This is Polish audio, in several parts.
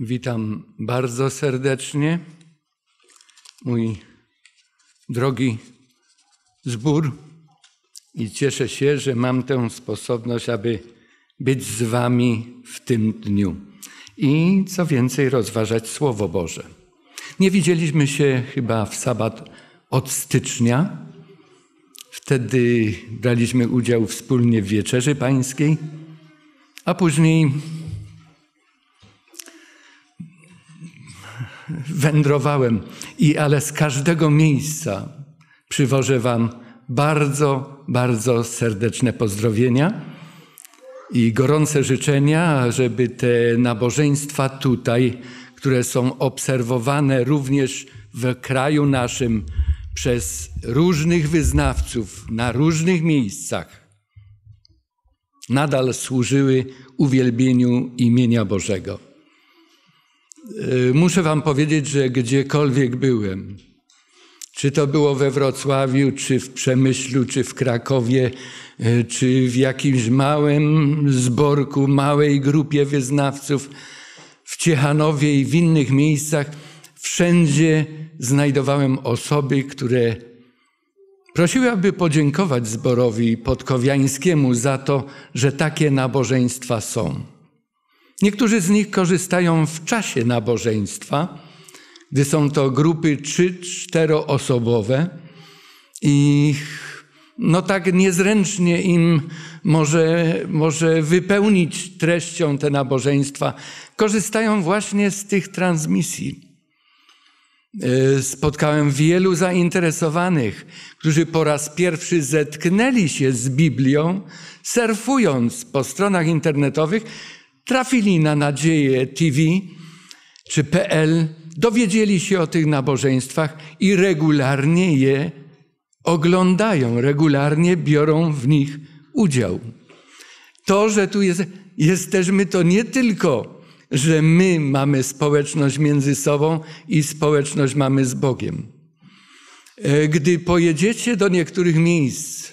Witam bardzo serdecznie mój drogi zbór i cieszę się, że mam tę sposobność, aby być z Wami w tym dniu i co więcej rozważać Słowo Boże. Nie widzieliśmy się chyba w sabat od stycznia. Wtedy braliśmy udział wspólnie w wieczerzy pańskiej, a później wędrowałem, i ale z każdego miejsca przywożę Wam bardzo, bardzo serdeczne pozdrowienia i gorące życzenia, żeby te nabożeństwa tutaj, które są obserwowane również w kraju naszym przez różnych wyznawców na różnych miejscach, nadal służyły uwielbieniu imienia Bożego. Y, muszę Wam powiedzieć, że gdziekolwiek byłem, czy to było we Wrocławiu, czy w Przemyślu, czy w Krakowie, y, czy w jakimś małym zborku, małej grupie wyznawców, w Ciechanowie i w innych miejscach, wszędzie znajdowałem osoby, które prosiły, aby podziękować zborowi podkowiańskiemu za to, że takie nabożeństwa są. Niektórzy z nich korzystają w czasie nabożeństwa, gdy są to grupy trzy, czteroosobowe i no tak niezręcznie im może, może wypełnić treścią te nabożeństwa. Korzystają właśnie z tych transmisji. E, spotkałem wielu zainteresowanych, którzy po raz pierwszy zetknęli się z Biblią, surfując po stronach internetowych trafili na Nadzieję TV czy PL, dowiedzieli się o tych nabożeństwach i regularnie je oglądają, regularnie biorą w nich udział. To, że tu jest, jesteśmy, to nie tylko, że my mamy społeczność między sobą i społeczność mamy z Bogiem. E, gdy pojedziecie do niektórych miejsc,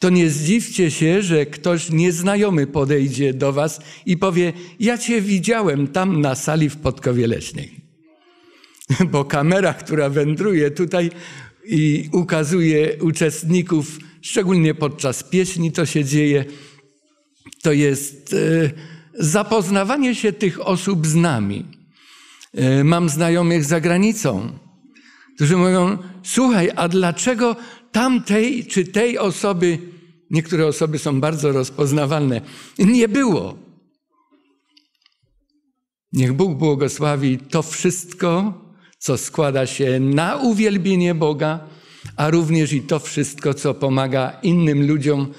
to nie zdziwcie się, że ktoś nieznajomy podejdzie do was i powie: Ja cię widziałem tam na sali w Podkowie Leśnej. Bo kamera, która wędruje tutaj i ukazuje uczestników, szczególnie podczas pieśni to się dzieje, to jest e, zapoznawanie się tych osób z nami. E, mam znajomych za granicą, którzy mówią: Słuchaj, a dlaczego tamtej czy tej osoby, niektóre osoby są bardzo rozpoznawalne, nie było. Niech Bóg błogosławi to wszystko, co składa się na uwielbienie Boga, a również i to wszystko, co pomaga innym ludziom,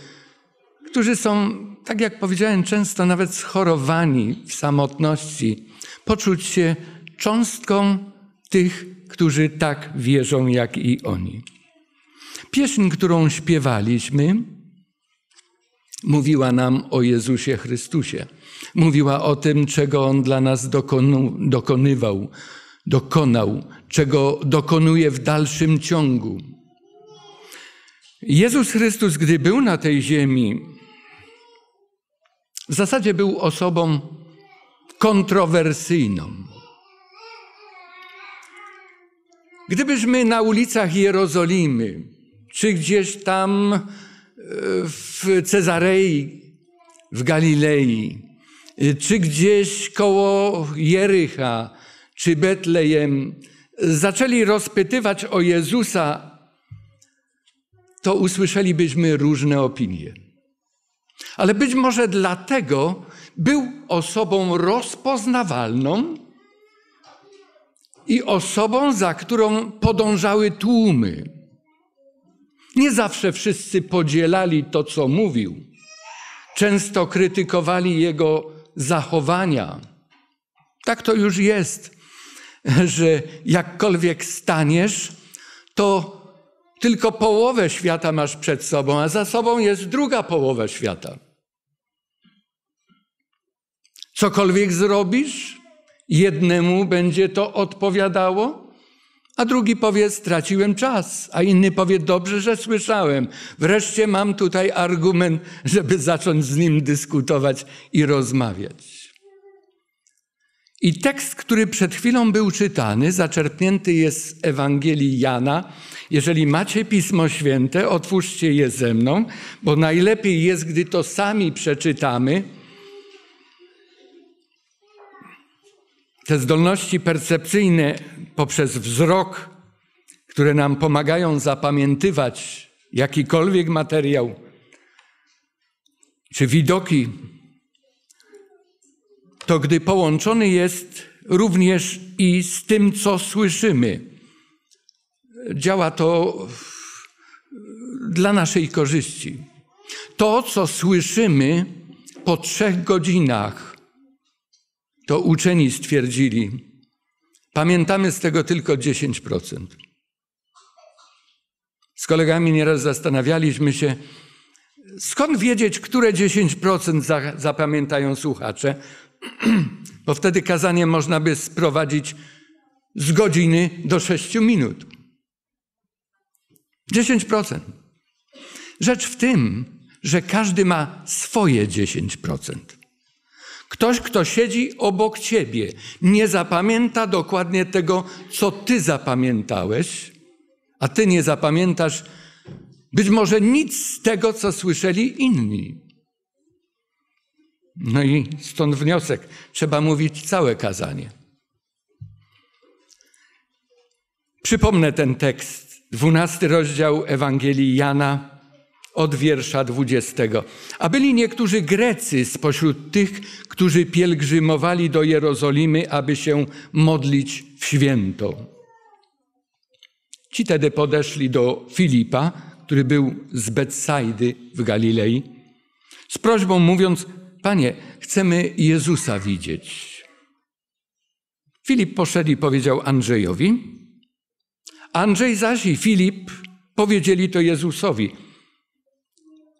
którzy są, tak jak powiedziałem, często nawet schorowani w samotności, poczuć się cząstką tych, którzy tak wierzą jak i oni. Pieśń, którą śpiewaliśmy, mówiła nam o Jezusie Chrystusie. Mówiła o tym, czego On dla nas dokonu, dokonywał, dokonał, czego dokonuje w dalszym ciągu. Jezus Chrystus, gdy był na tej ziemi, w zasadzie był osobą kontrowersyjną. Gdybyśmy na ulicach Jerozolimy czy gdzieś tam e, w Cezarei, w Galilei, e, czy gdzieś koło Jericha, czy Betlejem, zaczęli rozpytywać o Jezusa, to usłyszelibyśmy różne opinie. Ale być może dlatego był osobą rozpoznawalną i osobą, za którą podążały tłumy. Nie zawsze wszyscy podzielali to, co mówił. Często krytykowali jego zachowania. Tak to już jest, że jakkolwiek staniesz, to tylko połowę świata masz przed sobą, a za sobą jest druga połowa świata. Cokolwiek zrobisz, jednemu będzie to odpowiadało, a drugi powie, straciłem czas, a inny powie, dobrze, że słyszałem. Wreszcie mam tutaj argument, żeby zacząć z nim dyskutować i rozmawiać. I tekst, który przed chwilą był czytany, zaczerpnięty jest z Ewangelii Jana. Jeżeli macie Pismo Święte, otwórzcie je ze mną, bo najlepiej jest, gdy to sami przeczytamy Te zdolności percepcyjne poprzez wzrok, które nam pomagają zapamiętywać jakikolwiek materiał, czy widoki, to gdy połączony jest również i z tym, co słyszymy, działa to dla naszej korzyści. To, co słyszymy po trzech godzinach, to uczeni stwierdzili, pamiętamy z tego tylko 10%. Z kolegami nieraz zastanawialiśmy się, skąd wiedzieć, które 10% zapamiętają słuchacze, bo wtedy kazanie można by sprowadzić z godziny do 6 minut. 10%. Rzecz w tym, że każdy ma swoje 10%. Ktoś, kto siedzi obok ciebie, nie zapamięta dokładnie tego, co ty zapamiętałeś, a ty nie zapamiętasz być może nic z tego, co słyszeli inni. No i stąd wniosek: trzeba mówić całe kazanie. Przypomnę ten tekst, dwunasty rozdział Ewangelii Jana od wiersza 20. A byli niektórzy Grecy spośród tych, którzy pielgrzymowali do Jerozolimy, aby się modlić w święto. Ci tedy podeszli do Filipa, który był z Betsajdy w Galilei, z prośbą mówiąc: Panie, chcemy Jezusa widzieć. Filip poszedł i powiedział Andrzejowi. Andrzej zaś i Filip powiedzieli to Jezusowi.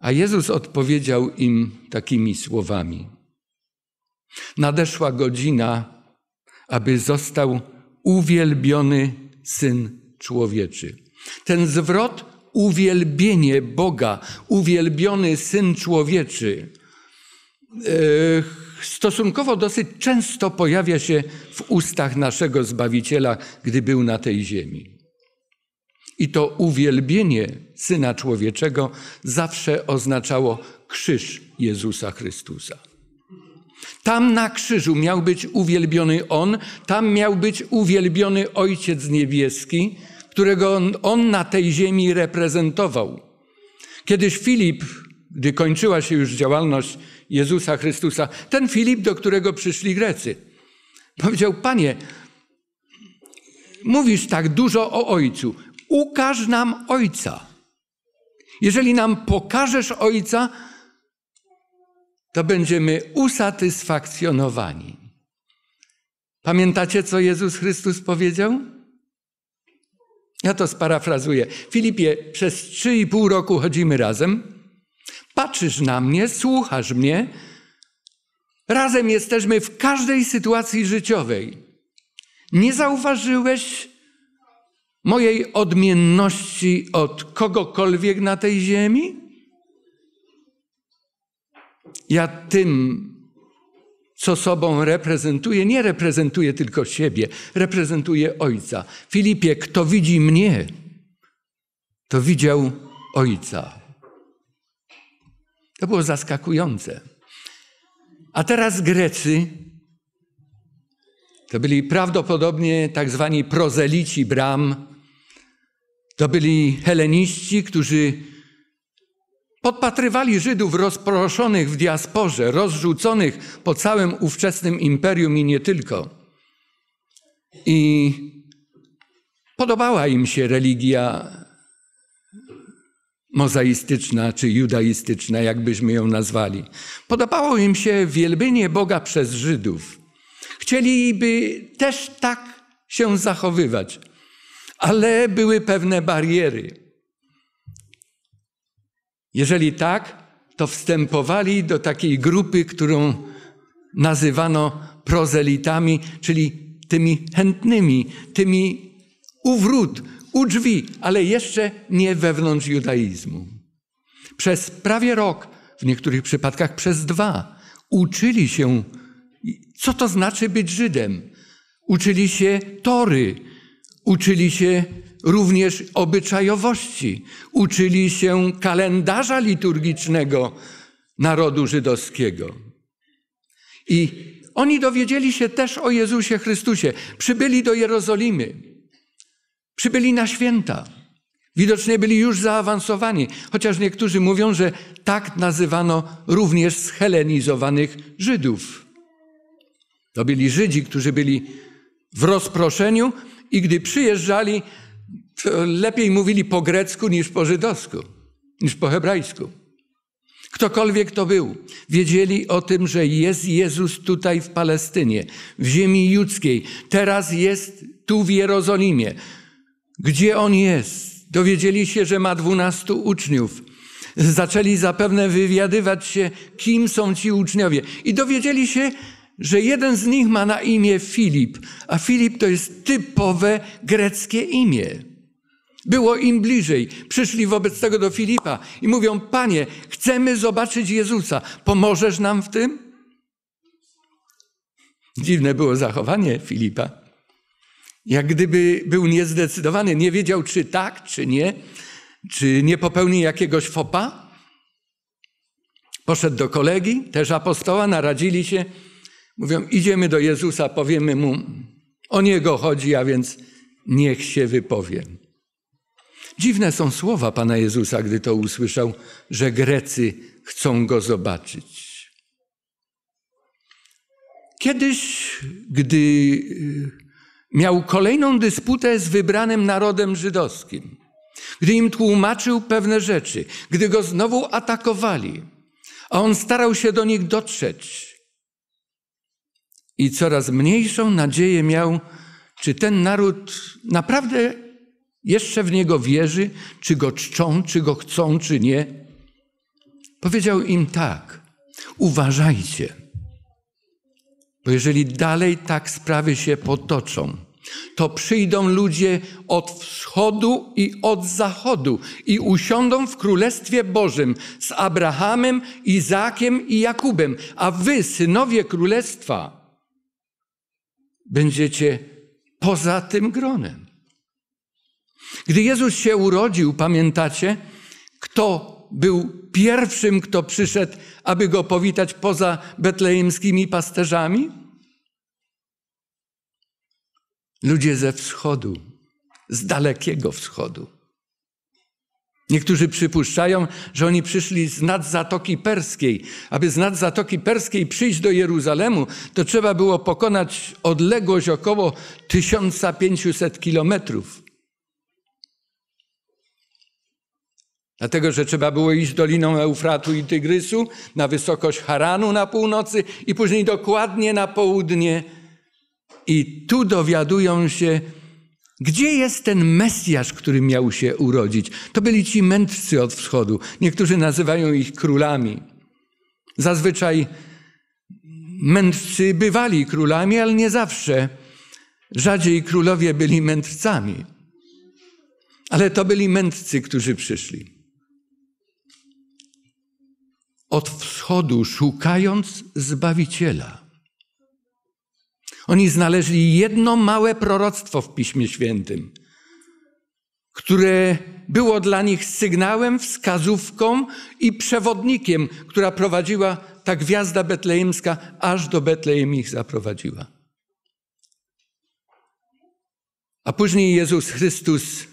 A Jezus odpowiedział im takimi słowami: Nadeszła godzina, aby został uwielbiony syn człowieczy. Ten zwrot uwielbienie Boga, uwielbiony syn człowieczy, e, stosunkowo dosyć często pojawia się w ustach naszego Zbawiciela, gdy był na tej ziemi. I to uwielbienie Syna Człowieczego zawsze oznaczało krzyż Jezusa Chrystusa. Tam na krzyżu miał być uwielbiony On, tam miał być uwielbiony Ojciec Niebieski, którego on, on, na tej ziemi reprezentował. Kiedyś Filip, gdy kończyła się już działalność Jezusa Chrystusa, ten Filip, do którego przyszli Grecy, powiedział: Panie, mówisz tak dużo o Ojcu, ukaż nam Ojca. Jeżeli nam pokażesz Ojca, to będziemy usatysfakcjonowani. Pamiętacie, co Jezus Chrystus powiedział? Ja to sparafrazuję. Filipie, przez trzy i pół roku chodzimy razem. Patrzysz na mnie, słuchasz mnie. Razem jesteśmy w każdej sytuacji życiowej. Nie zauważyłeś, mojej odmienności od kogokolwiek na tej ziemi? Ja tym, co sobą reprezentuję, nie reprezentuję tylko siebie, reprezentuję Ojca. Filipie, kto widzi mnie, to widział Ojca. To było zaskakujące. A teraz Grecy to byli prawdopodobnie tak zwani prozelici bram, to byli heleniści, którzy podpatrywali Żydów rozproszonych w diasporze, rozrzuconych po całym ówczesnym imperium i nie tylko. I podobała im się religia mozaistyczna czy judaistyczna, jakbyśmy ją nazwali. Podobało im się wielbienie Boga przez Żydów. Chcieliby też tak się zachowywać ale były pewne bariery. Jeżeli tak, to wstępowali do takiej grupy, którą nazywano prozelitami, czyli tymi chętnymi, tymi u wrót, u drzwi, ale jeszcze nie wewnątrz judaizmu. Przez prawie rok, w niektórych przypadkach przez dwa, uczyli się, co to znaczy być Żydem. Uczyli się tory, Uczyli się również obyczajowości, uczyli się kalendarza liturgicznego narodu żydowskiego. I oni dowiedzieli się też o Jezusie Chrystusie. Przybyli do Jerozolimy, przybyli na święta. Widocznie byli już zaawansowani, chociaż niektórzy mówią, że tak nazywano również schelenizowanych Żydów. To byli Żydzi, którzy byli w rozproszeniu i gdy przyjeżdżali, lepiej mówili po grecku niż po żydowsku, niż po hebrajsku. Ktokolwiek to był, wiedzieli o tym, że jest Jezus tutaj w Palestynie, w ziemi judzkiej. Teraz jest tu w Jerozolimie. Gdzie on jest? Dowiedzieli się, że ma dwunastu uczniów. Zaczęli zapewne wywiadywać się, kim są ci uczniowie. I dowiedzieli się, że jeden z nich ma na imię Filip, a Filip to jest typowe greckie imię. Było im bliżej. Przyszli wobec tego do Filipa i mówią: Panie, chcemy zobaczyć Jezusa. Pomożesz nam w tym? Dziwne było zachowanie Filipa. Jak gdyby był niezdecydowany, nie wiedział, czy tak, czy nie, czy nie popełni jakiegoś fopa. Poszedł do kolegi, też apostoła, naradzili się. Mówią, idziemy do Jezusa, powiemy mu, o niego chodzi, a więc niech się wypowie. Dziwne są słowa pana Jezusa, gdy to usłyszał, że Grecy chcą go zobaczyć. Kiedyś, gdy y, miał kolejną dysputę z wybranym narodem żydowskim, gdy im tłumaczył pewne rzeczy, gdy go znowu atakowali, a on starał się do nich dotrzeć, i coraz mniejszą nadzieję miał, czy ten naród naprawdę jeszcze w niego wierzy, czy go czczą, czy go chcą, czy nie. Powiedział im tak: uważajcie, bo jeżeli dalej tak sprawy się potoczą, to przyjdą ludzie od wschodu i od zachodu i usiądą w Królestwie Bożym z Abrahamem, Izakiem i Jakubem, a wy, synowie Królestwa, będziecie poza tym gronem. Gdy Jezus się urodził, pamiętacie, kto był pierwszym, kto przyszedł, aby go powitać poza betlejemskimi pasterzami? Ludzie ze wschodu, z dalekiego wschodu. Niektórzy przypuszczają, że oni przyszli z nad Zatoki Perskiej. Aby z nad Zatoki Perskiej przyjść do Jeruzalemu, to trzeba było pokonać odległość około 1500 kilometrów. Dlatego, że trzeba było iść doliną Eufratu i Tygrysu, na wysokość Haranu na północy i później dokładnie na południe. I tu dowiadują się, gdzie jest ten Mesjasz, który miał się urodzić? To byli ci mędrcy od wschodu. Niektórzy nazywają ich królami. Zazwyczaj mędrcy bywali królami, ale nie zawsze. Rzadziej królowie byli mędrcami. Ale to byli mędrcy, którzy przyszli. Od wschodu szukając Zbawiciela. Oni znaleźli jedno małe proroctwo w Piśmie Świętym, które było dla nich sygnałem, wskazówką i przewodnikiem, która prowadziła ta gwiazda betlejemska, aż do Betlejem ich zaprowadziła. A później Jezus Chrystus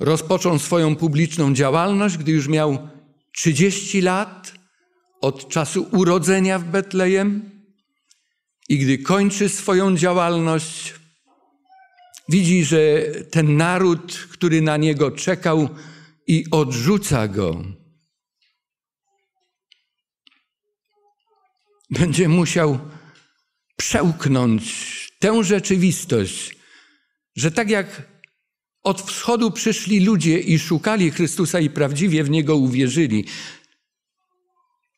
rozpoczął swoją publiczną działalność, gdy już miał 30 lat od czasu urodzenia w Betlejem i gdy kończy swoją działalność, widzi, że ten naród, który na niego czekał, i odrzuca go. Będzie musiał przełknąć tę rzeczywistość, że tak jak od wschodu przyszli ludzie i szukali Chrystusa i prawdziwie w niego uwierzyli,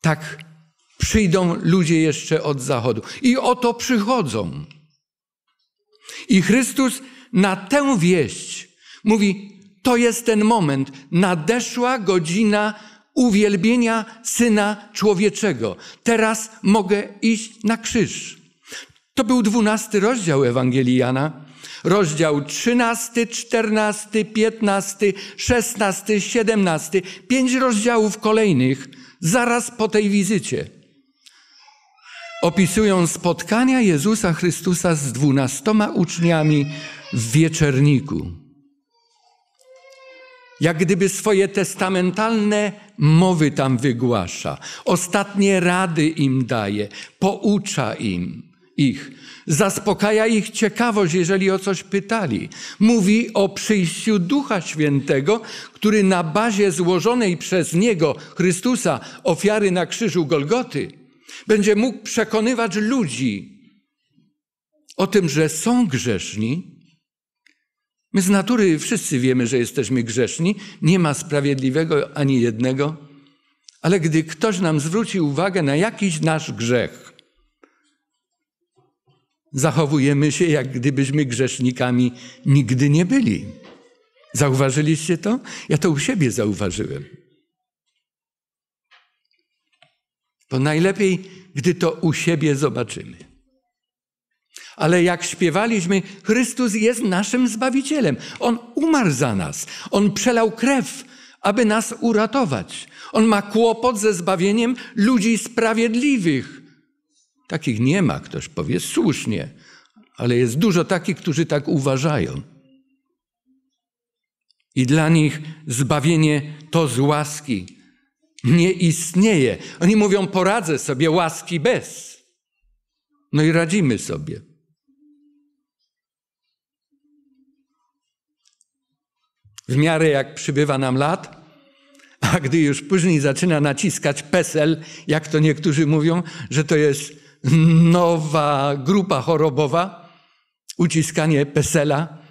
tak przyjdą ludzie jeszcze od zachodu. I oto przychodzą. I Chrystus na tę wieść mówi: To jest ten moment, nadeszła godzina uwielbienia syna człowieczego. Teraz mogę iść na krzyż. To był dwunasty rozdział Ewangelii Jana. Rozdział 13, 14, 15, 16, 17, pięć rozdziałów kolejnych, zaraz po tej wizycie opisują spotkania Jezusa Chrystusa z dwunastoma uczniami w wieczerniku. Jak gdyby swoje testamentalne mowy tam wygłasza, ostatnie rady im daje, poucza im ich, zaspokaja ich ciekawość, jeżeli o coś pytali. Mówi o przyjściu Ducha Świętego, który na bazie złożonej przez Niego, Chrystusa, ofiary na krzyżu Golgoty, będzie mógł przekonywać ludzi o tym, że są grzeszni. My z natury wszyscy wiemy, że jesteśmy grzeszni. Nie ma sprawiedliwego ani jednego. Ale gdy ktoś nam zwróci uwagę na jakiś nasz grzech, zachowujemy się, jak gdybyśmy grzesznikami nigdy nie byli. Zauważyliście to? Ja to u siebie zauważyłem. Bo najlepiej, gdy to u siebie zobaczymy. Ale jak śpiewaliśmy, Chrystus jest naszym Zbawicielem. On umarł za nas. On przelał krew, aby nas uratować. On ma kłopot ze zbawieniem ludzi sprawiedliwych. Takich nie ma, ktoś powie słusznie, ale jest dużo takich, którzy tak uważają. I dla nich zbawienie to z łaski, nie istnieje. Oni mówią, poradzę sobie łaski bez. No i radzimy sobie. W miarę jak przybywa nam lat, a gdy już później zaczyna naciskać PESEL, jak to niektórzy mówią, że to jest nowa grupa chorobowa, uciskanie PESELa,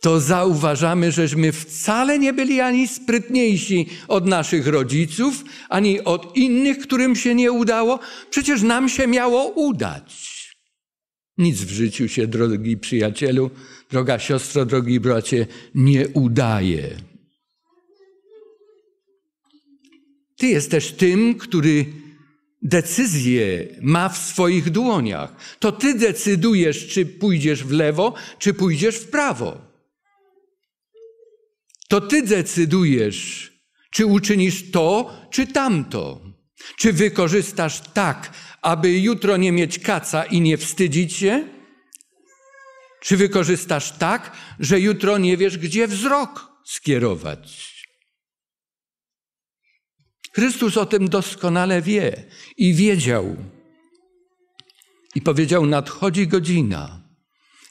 to zauważamy, żeśmy wcale nie byli ani sprytniejsi od naszych rodziców, ani od innych, którym się nie udało. Przecież nam się miało udać. Nic w życiu się, drogi przyjacielu, droga siostro, drogi bracie, nie udaje. Ty jesteś tym, który decyzję ma w swoich dłoniach. To ty decydujesz, czy pójdziesz w lewo, czy pójdziesz w prawo. To ty decydujesz, czy uczynisz to, czy tamto. Czy wykorzystasz tak, aby jutro nie mieć kaca i nie wstydzić się? Czy wykorzystasz tak, że jutro nie wiesz, gdzie wzrok skierować? Chrystus o tym doskonale wie i wiedział. I powiedział: Nadchodzi godzina,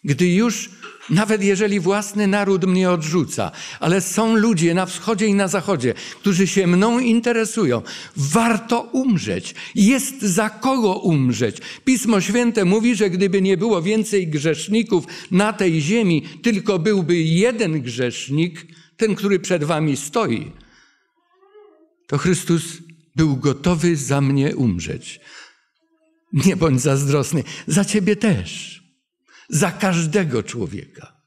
gdy już, nawet jeżeli własny naród mnie odrzuca, ale są ludzie na wschodzie i na zachodzie, którzy się mną interesują, warto umrzeć. Jest za kogo umrzeć. Pismo Święte mówi, że gdyby nie było więcej grzeszników na tej ziemi, tylko byłby jeden grzesznik, ten, który przed wami stoi, to Chrystus był gotowy za mnie umrzeć. Nie bądź zazdrosny, za ciebie też za każdego człowieka.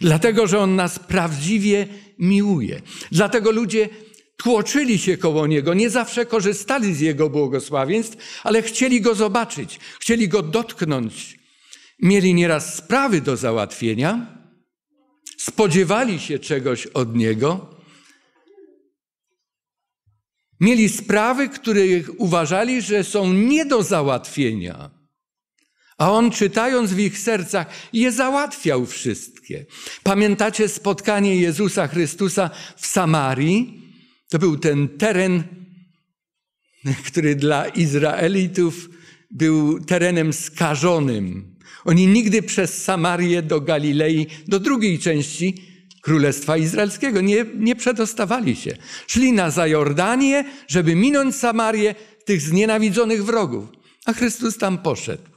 Dlatego, że On nas prawdziwie miłuje. Dlatego ludzie tłoczyli się koło Niego, nie zawsze korzystali z Jego błogosławieństw, ale chcieli Go zobaczyć, chcieli Go dotknąć. Mieli nieraz sprawy do załatwienia, spodziewali się czegoś od Niego. Mieli sprawy, których uważali, że są nie do załatwienia. A on czytając w ich sercach je załatwiał wszystkie. Pamiętacie spotkanie Jezusa Chrystusa w Samarii? To był ten teren, który dla Izraelitów był terenem skażonym. Oni nigdy przez Samarię do Galilei, do drugiej części Królestwa Izraelskiego nie, nie przedostawali się. Szli na Zajordanię, żeby minąć Samarię tych znienawidzonych wrogów. A Chrystus tam poszedł.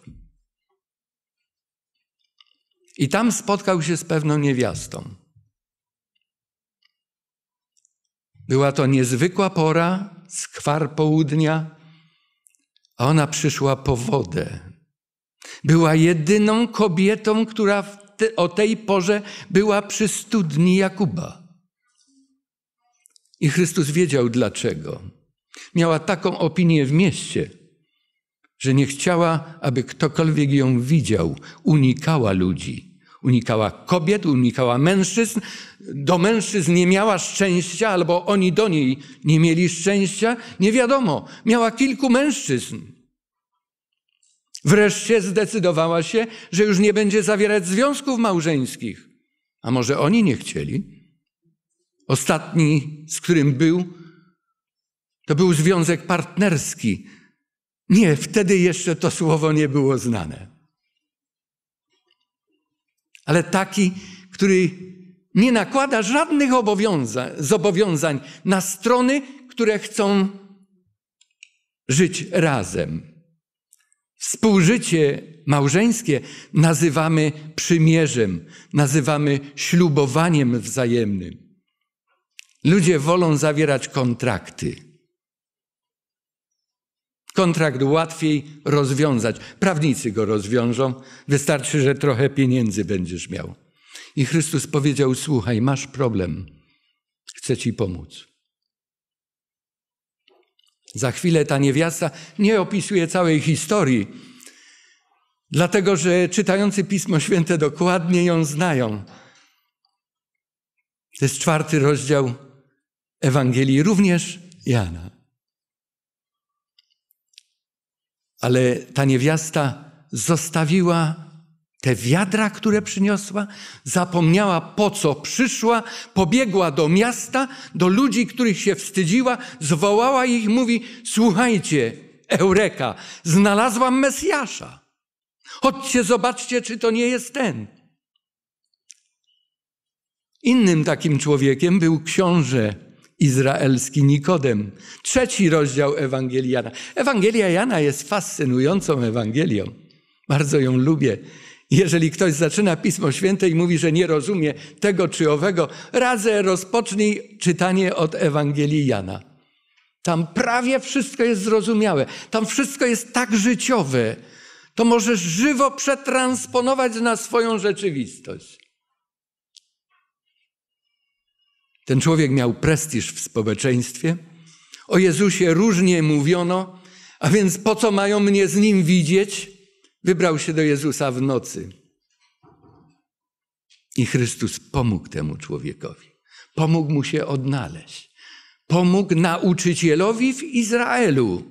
I tam spotkał się z pewną niewiastą. Była to niezwykła pora, skwar południa, a ona przyszła po wodę. Była jedyną kobietą, która te, o tej porze była przy studni Jakuba. I Chrystus wiedział dlaczego. Miała taką opinię w mieście że nie chciała, aby ktokolwiek ją widział. Unikała ludzi. Unikała kobiet, unikała mężczyzn. Do mężczyzn nie miała szczęścia, albo oni do niej nie mieli szczęścia. Nie wiadomo. Miała kilku mężczyzn. Wreszcie zdecydowała się, że już nie będzie zawierać związków małżeńskich. A może oni nie chcieli? Ostatni, z którym był, to był związek partnerski nie, wtedy jeszcze to słowo nie było znane. Ale taki, który nie nakłada żadnych obowiązań, zobowiązań na strony, które chcą żyć razem. Współżycie małżeńskie nazywamy przymierzem, nazywamy ślubowaniem wzajemnym. Ludzie wolą zawierać kontrakty Kontrakt łatwiej rozwiązać. Prawnicy go rozwiążą. Wystarczy, że trochę pieniędzy będziesz miał. I Chrystus powiedział: Słuchaj, masz problem. Chcę ci pomóc. Za chwilę ta niewiasta nie opisuje całej historii, dlatego że czytający Pismo Święte dokładnie ją znają. To jest czwarty rozdział Ewangelii, również Jana. Ale ta niewiasta zostawiła te wiadra, które przyniosła, zapomniała po co przyszła, pobiegła do miasta, do ludzi, których się wstydziła, zwołała ich, mówi: Słuchajcie, Eureka, znalazłam Mesjasza. Chodźcie, zobaczcie, czy to nie jest ten. Innym takim człowiekiem był książę izraelski Nikodem. Trzeci rozdział Ewangelii Jana. Ewangelia Jana jest fascynującą Ewangelią. Bardzo ją lubię. Jeżeli ktoś zaczyna Pismo Święte i mówi, że nie rozumie tego czy owego, radzę rozpocznij czytanie od Ewangelii Jana. Tam prawie wszystko jest zrozumiałe. Tam wszystko jest tak życiowe. To możesz żywo przetransponować na swoją rzeczywistość. Ten człowiek miał prestiż w społeczeństwie. O Jezusie różnie mówiono, a więc po co mają mnie z nim widzieć? Wybrał się do Jezusa w nocy. I Chrystus pomógł temu człowiekowi. Pomógł mu się odnaleźć. Pomógł nauczycielowi w Izraelu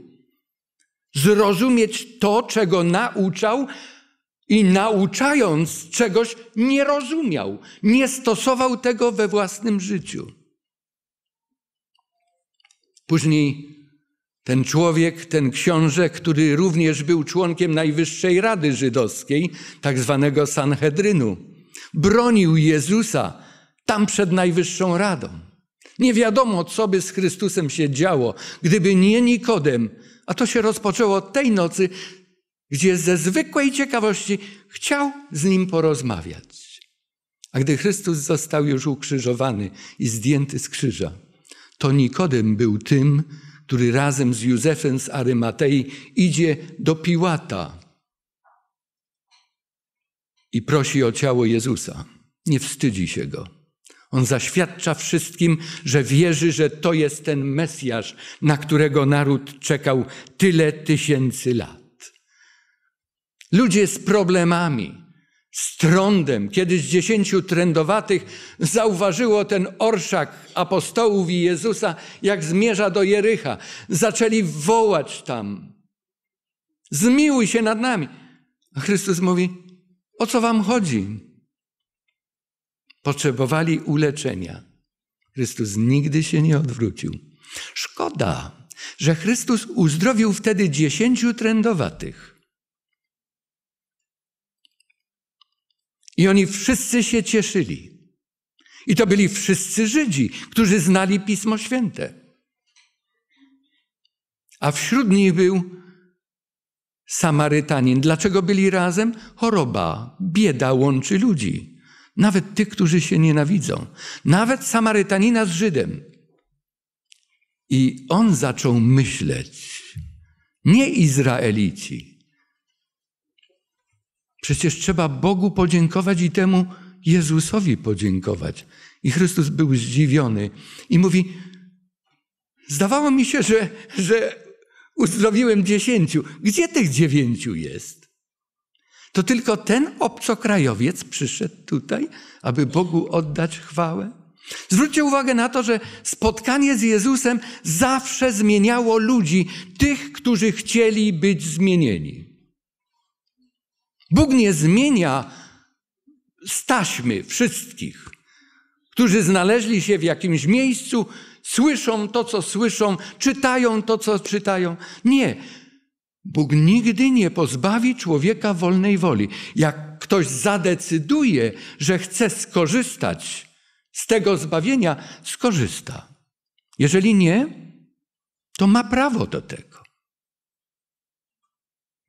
zrozumieć to, czego nauczał, i nauczając czegoś nie rozumiał, nie stosował tego we własnym życiu. Później ten człowiek, ten książę, który również był członkiem Najwyższej Rady Żydowskiej, tak zwanego Sanhedrynu, bronił Jezusa tam przed Najwyższą Radą. Nie wiadomo, co by z Chrystusem się działo, gdyby nie Nikodem, a to się rozpoczęło tej nocy, gdzie ze zwykłej ciekawości chciał z nim porozmawiać. A gdy Chrystus został już ukrzyżowany i zdjęty z krzyża, to Nikodem był tym, który razem z Józefem z Arymatei idzie do Piłata i prosi o ciało Jezusa. Nie wstydzi się go. On zaświadcza wszystkim, że wierzy, że to jest ten Mesjasz, na którego naród czekał tyle tysięcy lat. Ludzie z problemami, z trądem. Kiedyś dziesięciu trędowatych zauważyło ten orszak apostołów i Jezusa, jak zmierza do Jericha. Zaczęli wołać tam. Zmiłuj się nad nami. A Chrystus mówi, o co wam chodzi? Potrzebowali uleczenia. Chrystus nigdy się nie odwrócił. Szkoda, że Chrystus uzdrowił wtedy dziesięciu trędowatych I oni wszyscy się cieszyli. I to byli wszyscy Żydzi, którzy znali Pismo Święte. A wśród nich był Samarytanin. Dlaczego byli razem? Choroba, bieda łączy ludzi. Nawet tych, którzy się nienawidzą. Nawet Samarytanina z Żydem. I on zaczął myśleć, nie Izraelici, Przecież trzeba Bogu podziękować i temu Jezusowi podziękować. I Chrystus był zdziwiony i mówi: Zdawało mi się, że, że uzdrowiłem dziesięciu. Gdzie tych dziewięciu jest? To tylko ten obcokrajowiec przyszedł tutaj, aby Bogu oddać chwałę. Zwróćcie uwagę na to, że spotkanie z Jezusem zawsze zmieniało ludzi, tych, którzy chcieli być zmienieni. Bóg nie zmienia staśmy wszystkich, którzy znaleźli się w jakimś miejscu, słyszą to, co słyszą, czytają to, co czytają. Nie. Bóg nigdy nie pozbawi człowieka wolnej woli. Jak ktoś zadecyduje, że chce skorzystać z tego zbawienia, skorzysta. Jeżeli nie, to ma prawo do tego.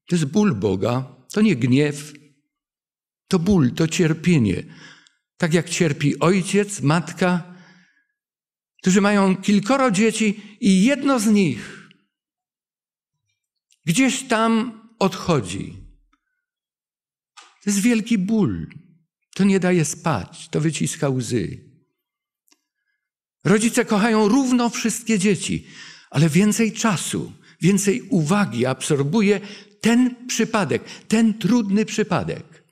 To jest ból Boga, to nie gniew, to ból, to cierpienie. Tak jak cierpi ojciec, matka, którzy mają kilkoro dzieci i jedno z nich gdzieś tam odchodzi. To jest wielki ból. To nie daje spać, to wyciska łzy. Rodzice kochają równo wszystkie dzieci, ale więcej czasu, więcej uwagi absorbuje ten przypadek, ten trudny przypadek.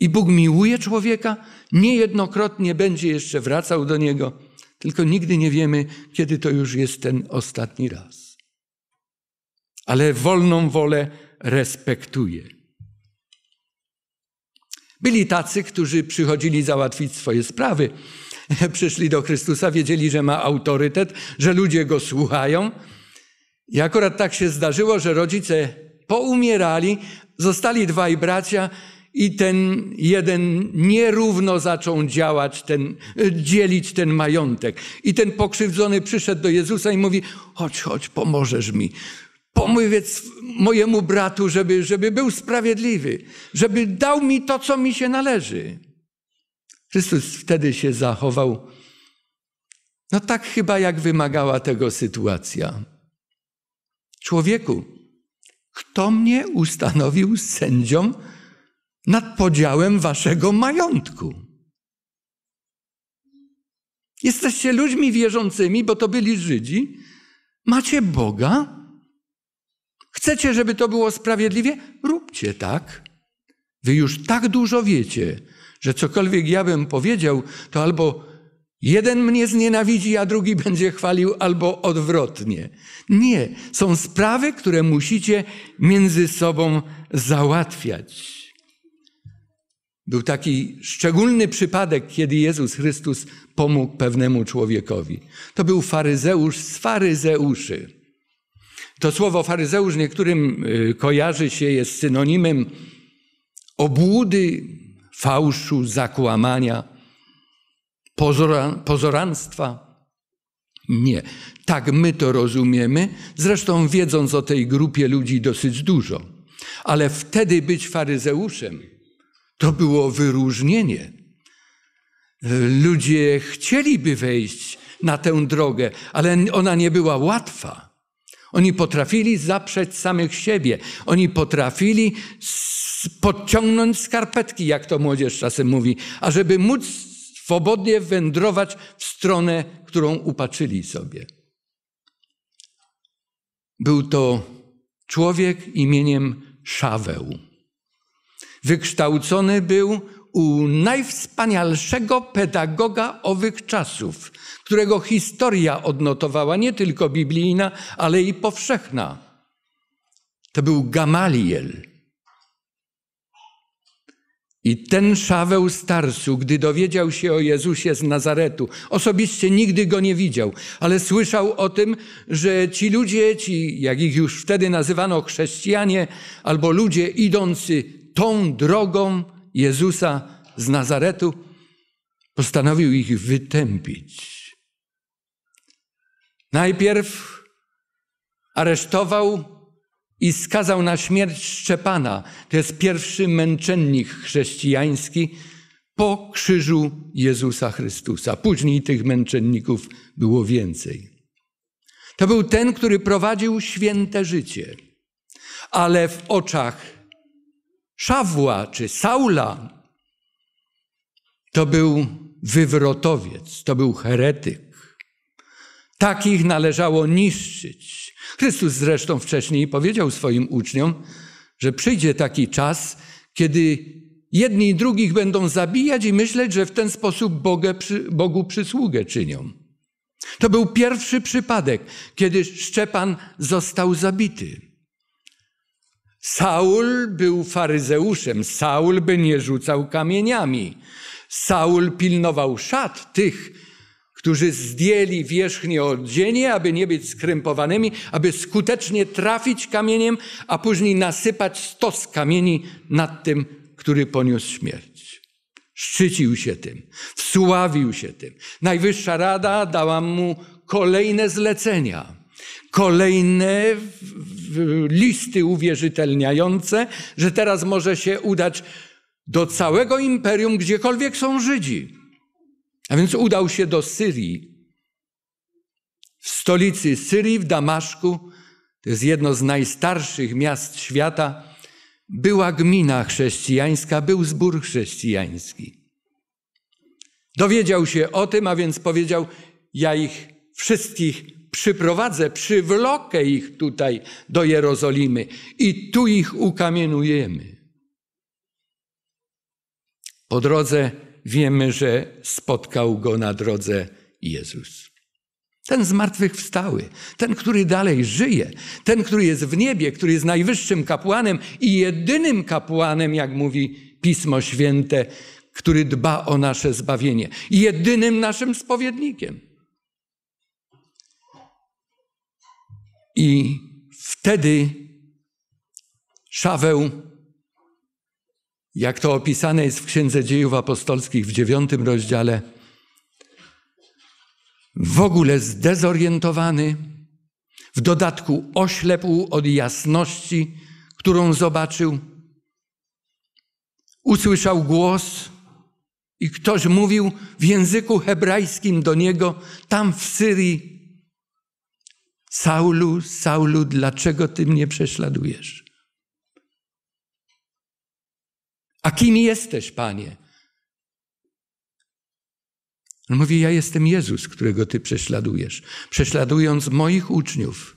I Bóg miłuje człowieka, niejednokrotnie będzie jeszcze wracał do niego, tylko nigdy nie wiemy, kiedy to już jest ten ostatni raz. Ale wolną wolę respektuje. Byli tacy, którzy przychodzili załatwić swoje sprawy. Przyszli do Chrystusa, wiedzieli, że ma autorytet, że ludzie go słuchają. I akurat tak się zdarzyło, że rodzice poumierali, zostali dwaj bracia i ten jeden nierówno zaczął działać, ten, e, dzielić ten majątek. I ten pokrzywdzony przyszedł do Jezusa i mówi, chodź, chodź, pomożesz mi. Pomówiec mojemu bratu, żeby, żeby był sprawiedliwy, żeby dał mi to, co mi się należy. Chrystus wtedy się zachował, no tak chyba jak wymagała tego sytuacja. Człowieku, kto mnie ustanowił sędzią nad podziałem waszego majątku? Jesteście ludźmi wierzącymi, bo to byli Żydzi. Macie Boga. Chcecie, żeby to było sprawiedliwie? Róbcie tak. Wy już tak dużo wiecie, że cokolwiek ja bym powiedział, to albo Jeden mnie znienawidzi, a drugi będzie chwalił, albo odwrotnie. Nie, są sprawy, które musicie między sobą załatwiać. Był taki szczególny przypadek, kiedy Jezus Chrystus pomógł pewnemu człowiekowi. To był faryzeusz z faryzeuszy. To słowo faryzeusz niektórym y, kojarzy się, jest synonimem obłudy, fałszu, zakłamania pozoranstwa. Nie. Tak my to rozumiemy, zresztą wiedząc o tej grupie ludzi dosyć dużo. Ale wtedy być faryzeuszem to było wyróżnienie. Ludzie chcieliby wejść na tę drogę, ale ona nie była łatwa. Oni potrafili zaprzeć samych siebie. Oni potrafili podciągnąć skarpetki, jak to młodzież czasem mówi, ażeby móc swobodnie wędrować w stronę, którą upatrzyli sobie. Był to człowiek imieniem Szaweł. Wykształcony był u najwspanialszego pedagoga owych czasów, którego historia odnotowała nie tylko biblijna, ale i powszechna. To był Gamaliel, i ten Szaweł Starsu, gdy dowiedział się o Jezusie z Nazaretu, osobiście nigdy go nie widział, ale słyszał o tym, że ci ludzie, ci, jak ich już wtedy nazywano chrześcijanie, albo ludzie idący tą drogą Jezusa z Nazaretu, postanowił ich wytępić. Najpierw aresztował i skazał na śmierć Szczepana, to jest pierwszy męczennik chrześcijański po krzyżu Jezusa Chrystusa. Później tych męczenników było więcej. To był ten, który prowadził święte życie, ale w oczach Szawła czy Saula to był wywrotowiec, to był heretyk. Takich należało niszczyć Chrystus zresztą wcześniej powiedział swoim uczniom, że przyjdzie taki czas, kiedy jedni i drugich będą zabijać i myśleć, że w ten sposób Bogu, Bogu przysługę czynią. To był pierwszy przypadek, kiedy Szczepan został zabity. Saul był faryzeuszem, Saul by nie rzucał kamieniami. Saul pilnował szat tych, którzy zdjęli wierzchnie odzienie, aby nie być skrępowanymi, aby skutecznie trafić kamieniem, a później nasypać stos kamieni nad tym, który poniósł śmierć. Szczycił się tym, wsławił się tym. Najwyższa Rada dała mu kolejne zlecenia, kolejne listy uwierzytelniające, że teraz może się udać do całego imperium, gdziekolwiek są Żydzi a więc udał się do Syrii. W stolicy Syrii, w Damaszku, to jest jedno z najstarszych miast świata, była gmina chrześcijańska, był zbór chrześcijański. Dowiedział się o tym, a więc powiedział: Ja ich wszystkich przyprowadzę, przywlokę ich tutaj do Jerozolimy i tu ich ukamienujemy. Po drodze wiemy, że spotkał go na drodze Jezus. Ten zmartwychwstały, ten, który dalej żyje, ten, który jest w niebie, który jest najwyższym kapłanem i jedynym kapłanem, jak mówi Pismo Święte, który dba o nasze zbawienie, jedynym naszym spowiednikiem. I wtedy Szaweł jak to opisane jest w Księdze Dziejów Apostolskich w dziewiątym rozdziale, w ogóle zdezorientowany, w dodatku oślepł od jasności, którą zobaczył. Usłyszał głos i ktoś mówił w języku hebrajskim do niego, tam w Syrii: Saulu, Saulu, dlaczego ty mnie prześladujesz? A kim jesteś, Panie? On mówi: Ja jestem Jezus, którego Ty prześladujesz. Prześladując moich uczniów,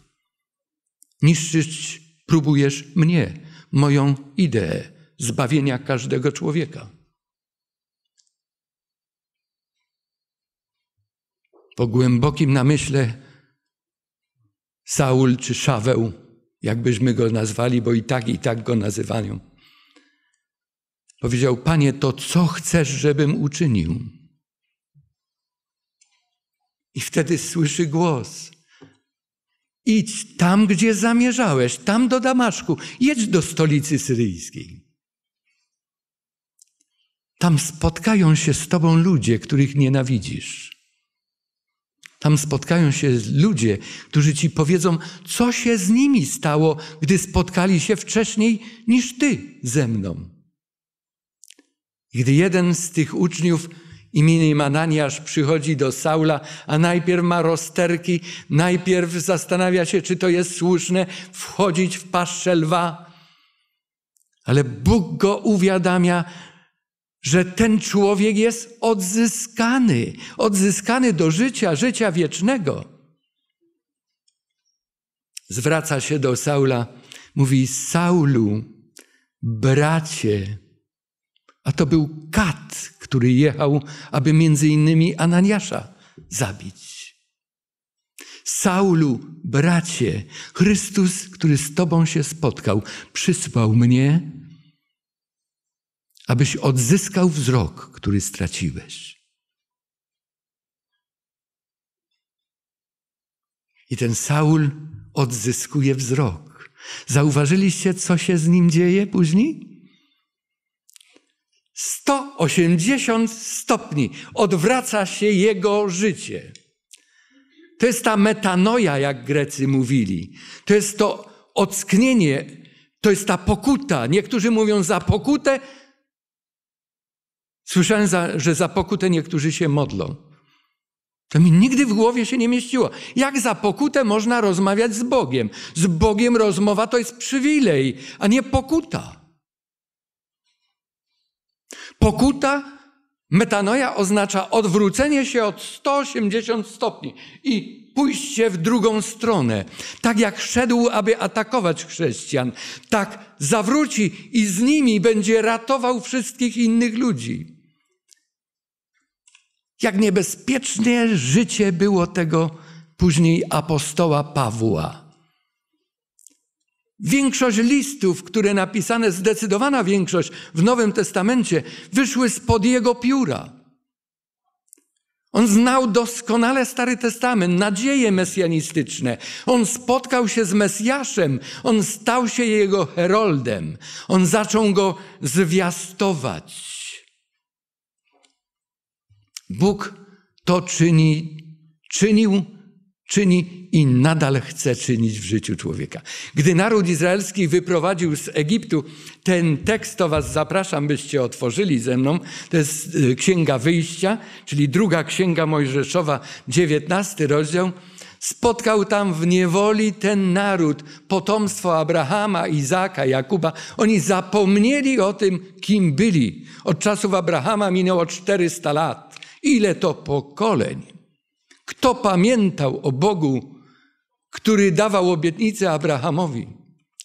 niszczyć próbujesz mnie, moją ideę zbawienia każdego człowieka. Po głębokim namyśle Saul czy Szaweł, jakbyśmy go nazwali, bo i tak, i tak go nazywają Powiedział: Panie, to co chcesz, żebym uczynił? I wtedy słyszy głos. Idź tam, gdzie zamierzałeś, tam do Damaszku, jedź do stolicy syryjskiej. Tam spotkają się z tobą ludzie, których nienawidzisz. Tam spotkają się ludzie, którzy ci powiedzą, co się z nimi stało, gdy spotkali się wcześniej niż ty ze mną. I gdy jeden z tych uczniów imieniem Ananiasz przychodzi do Saula, a najpierw ma rozterki, najpierw zastanawia się, czy to jest słuszne wchodzić w paszczę lwa, ale Bóg go uwiadamia, że ten człowiek jest odzyskany, odzyskany do życia, życia wiecznego. Zwraca się do Saula, mówi: Saulu, bracie, a to był kat, który jechał, aby między innymi Ananiasza zabić. Saulu, bracie, Chrystus, który z Tobą się spotkał, przysłał mnie, abyś odzyskał wzrok, który straciłeś. I ten Saul odzyskuje wzrok. Zauważyliście, co się z nim dzieje później? 180 stopni odwraca się jego życie. To jest ta metanoja, jak Grecy mówili. To jest to ocknienie, to jest ta pokuta. Niektórzy mówią za pokutę. Słyszałem, za, że za pokutę niektórzy się modlą. To mi nigdy w głowie się nie mieściło. Jak za pokutę można rozmawiać z Bogiem? Z Bogiem rozmowa to jest przywilej, a nie pokuta. Pokuta, metanoja oznacza odwrócenie się od 180 stopni i pójście w drugą stronę. Tak jak szedł, aby atakować chrześcijan, tak zawróci i z nimi będzie ratował wszystkich innych ludzi. Jak niebezpieczne życie było tego później apostoła Pawła. Większość listów, które napisane, zdecydowana większość w Nowym Testamencie, wyszły spod jego pióra. On znał doskonale Stary Testament, nadzieje mesjanistyczne. On spotkał się z Mesjaszem, on stał się jego heroldem, on zaczął go zwiastować. Bóg to czyni, czynił czyni i nadal chce czynić w życiu człowieka. Gdy naród izraelski wyprowadził z Egiptu, ten tekst to Was zapraszam, byście otworzyli ze mną. To jest y, Księga Wyjścia, czyli druga Księga Mojżeszowa, dziewiętnasty rozdział. Spotkał tam w niewoli ten naród, potomstwo Abrahama, Izaka, Jakuba. Oni zapomnieli o tym, kim byli. Od czasów Abrahama minęło 400 lat. Ile to pokoleń? Kto pamiętał o Bogu, który dawał obietnicę Abrahamowi?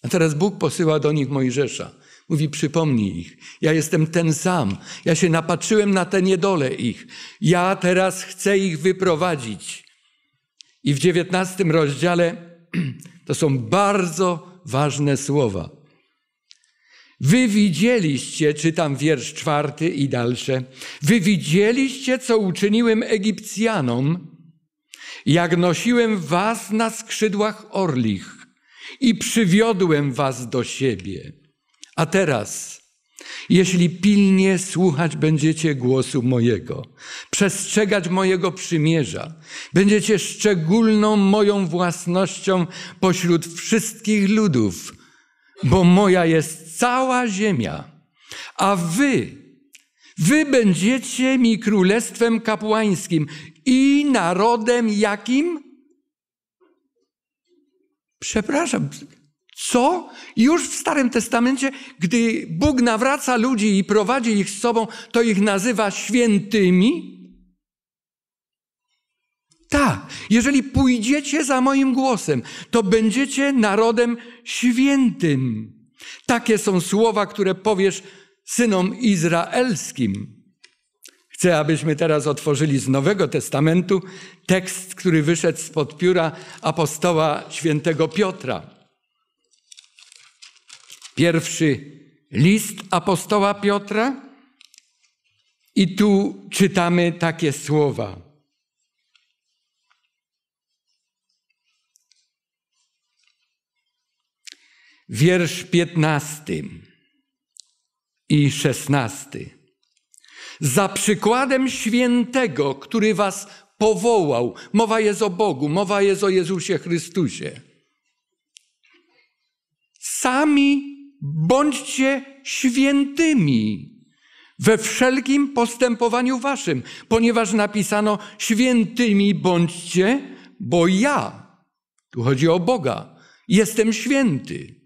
A teraz Bóg posyła do nich Mojżesza. Mówi, przypomnij ich. Ja jestem ten sam. Ja się napatrzyłem na te niedole ich. Ja teraz chcę ich wyprowadzić. I w dziewiętnastym rozdziale to są bardzo ważne słowa. Wy widzieliście, czytam wiersz czwarty i dalsze, wy widzieliście, co uczyniłem Egipcjanom, jak nosiłem was na skrzydłach orlich i przywiodłem was do siebie. A teraz, jeśli pilnie słuchać będziecie głosu mojego, przestrzegać mojego przymierza, będziecie szczególną moją własnością pośród wszystkich ludów, bo moja jest cała ziemia, a wy Wy będziecie mi królestwem kapłańskim i narodem jakim? Przepraszam, co? Już w Starym Testamencie, gdy Bóg nawraca ludzi i prowadzi ich z sobą, to ich nazywa świętymi? Tak, jeżeli pójdziecie za moim głosem, to będziecie narodem świętym. Takie są słowa, które powiesz synom izraelskim. Chcę, abyśmy teraz otworzyli z Nowego Testamentu tekst, który wyszedł spod pióra apostoła świętego Piotra. Pierwszy list apostoła Piotra i tu czytamy takie słowa. Wiersz piętnasty i szesnasty. Za przykładem świętego, który was powołał. Mowa jest o Bogu, mowa jest o Jezusie Chrystusie. Sami bądźcie świętymi we wszelkim postępowaniu waszym, ponieważ napisano: świętymi bądźcie, bo ja, tu chodzi o Boga, jestem święty.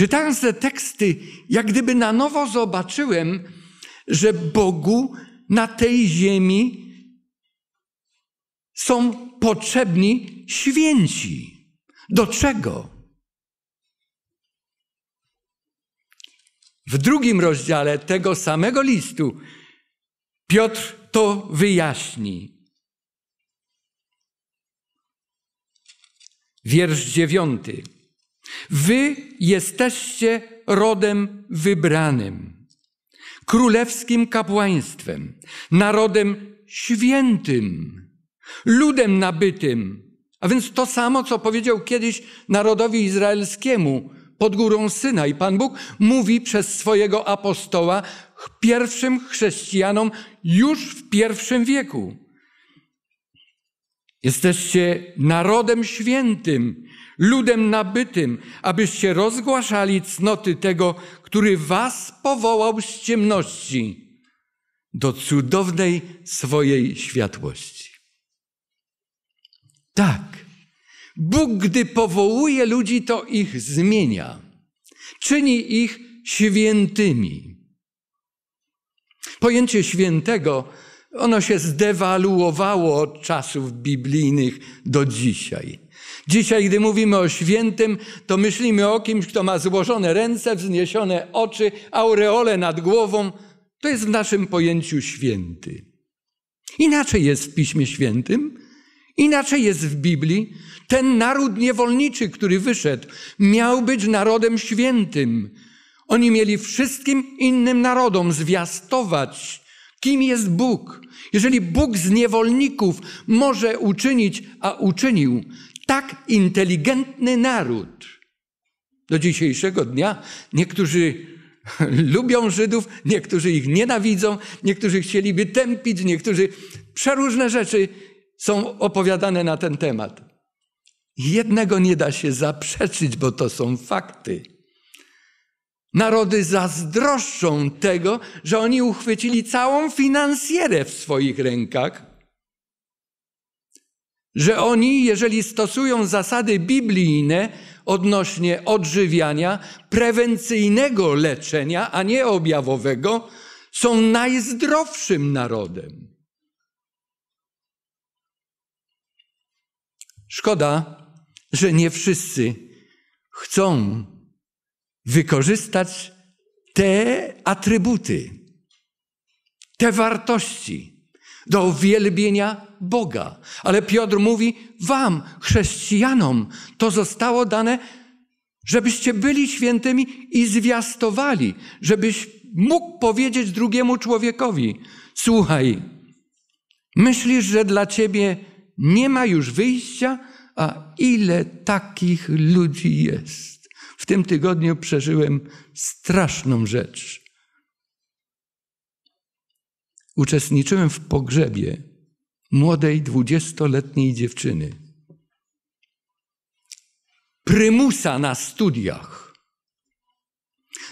Czytając te teksty, jak gdyby na nowo zobaczyłem, że Bogu na tej ziemi są potrzebni święci. Do czego? W drugim rozdziale tego samego listu Piotr to wyjaśni. Wiersz dziewiąty. Wy jesteście rodem wybranym, królewskim kapłaństwem, narodem świętym, ludem nabytym. A więc to samo, co powiedział kiedyś narodowi izraelskiemu pod górą Syna. I Pan Bóg mówi przez swojego apostoła pierwszym chrześcijanom już w pierwszym wieku. Jesteście narodem świętym, ludem nabytym, abyście rozgłaszali cnoty tego, który was powołał z ciemności do cudownej swojej światłości. Tak, Bóg, gdy powołuje ludzi, to ich zmienia, czyni ich świętymi. Pojęcie świętego ono się zdewaluowało od czasów biblijnych do dzisiaj. Dzisiaj, gdy mówimy o świętym, to myślimy o kimś, kto ma złożone ręce, wzniesione oczy, aureole nad głową. To jest w naszym pojęciu święty. Inaczej jest w Piśmie Świętym, inaczej jest w Biblii. Ten naród niewolniczy, który wyszedł, miał być narodem świętym. Oni mieli wszystkim innym narodom zwiastować, kim jest Bóg. Jeżeli Bóg z niewolników może uczynić, a uczynił, tak inteligentny naród. Do dzisiejszego dnia niektórzy lubią Żydów, niektórzy ich nienawidzą, niektórzy chcieliby tępić, niektórzy przeróżne rzeczy są opowiadane na ten temat. Jednego nie da się zaprzeczyć, bo to są fakty. Narody zazdroszczą tego, że oni uchwycili całą finansjerę w swoich rękach że oni, jeżeli stosują zasady biblijne odnośnie odżywiania, prewencyjnego leczenia, a nie objawowego, są najzdrowszym narodem. Szkoda, że nie wszyscy chcą wykorzystać te atrybuty, te wartości, do uwielbienia Boga. Ale Piotr mówi: Wam, chrześcijanom, to zostało dane, żebyście byli świętymi i zwiastowali, żebyś mógł powiedzieć drugiemu człowiekowi: Słuchaj, myślisz, że dla ciebie nie ma już wyjścia? A ile takich ludzi jest? W tym tygodniu przeżyłem straszną rzecz uczestniczyłem w pogrzebie młodej dwudziestoletniej dziewczyny. Prymusa na studiach.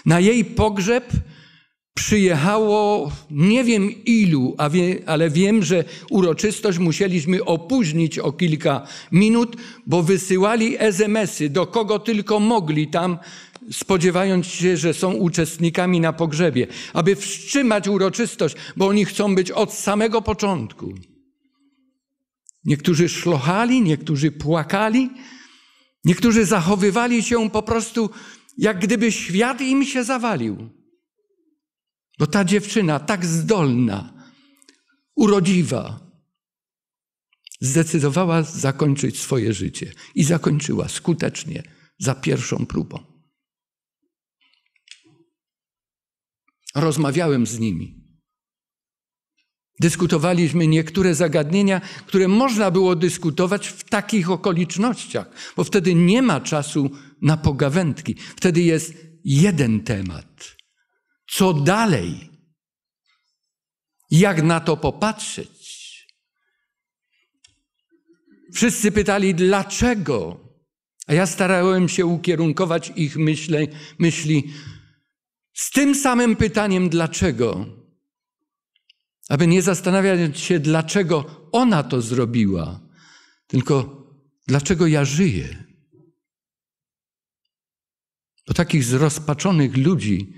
Na jej pogrzeb przyjechało nie wiem ilu, ale wiem, że uroczystość musieliśmy opóźnić o kilka minut, bo wysyłali SMS-y do kogo tylko mogli tam spodziewając się, że są uczestnikami na pogrzebie, aby wstrzymać uroczystość, bo oni chcą być od samego początku. Niektórzy szlochali, niektórzy płakali, niektórzy zachowywali się po prostu, jak gdyby świat im się zawalił. Bo ta dziewczyna, tak zdolna, urodziwa, zdecydowała zakończyć swoje życie i zakończyła skutecznie za pierwszą próbą. Rozmawiałem z nimi. Dyskutowaliśmy niektóre zagadnienia, które można było dyskutować w takich okolicznościach, bo wtedy nie ma czasu na pogawędki. Wtedy jest jeden temat. Co dalej? Jak na to popatrzeć? Wszyscy pytali dlaczego, a ja starałem się ukierunkować ich myśle, myśli z tym samym pytaniem dlaczego. Aby nie zastanawiać się, dlaczego ona to zrobiła, tylko dlaczego ja żyję. Bo takich zrozpaczonych ludzi,